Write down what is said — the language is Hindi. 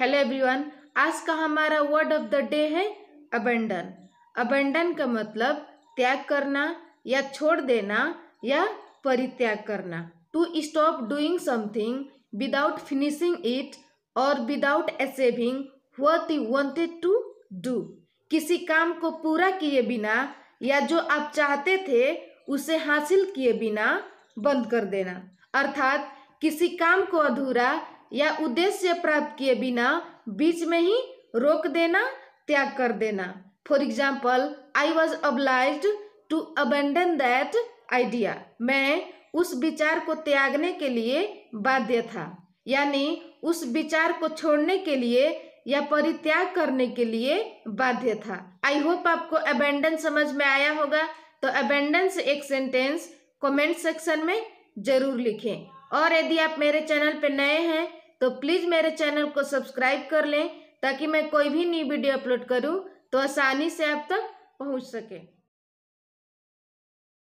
हेलो एवरीवन आज का हमारा वर्ड ऑफ द डे है अबंडन अबंडन का मतलब त्याग करना या छोड़ देना या परित्याग करना to stop doing something without finishing it और without achieving what you wanted to do किसी काम को पूरा किए बिना या जो आप चाहते थे उसे हासिल किए बिना बंद कर देना अर्थात किसी काम को अधूरा या उद्देश्य प्राप्त किए बिना बीच में ही रोक देना त्याग कर देना for example I was obliged to abandon that idea मैं उस विचार को त्यागने के लिए बाध्य था यानी उस विचार को छोड़ने के लिए या परित्याग करने के लिए बाध्य था आई होप आपको अबेंडन समझ में आया होगा तो अबेंडन से एक सेंटेंस कमेंट सेक्शन में जरूर लिखें और यदि आप मेरे चैनल पर नए हैं तो प्लीज़ मेरे चैनल को सब्सक्राइब कर लें ताकि मैं कोई भी नई वीडियो अपलोड करूं तो आसानी से आप तक पहुंच सके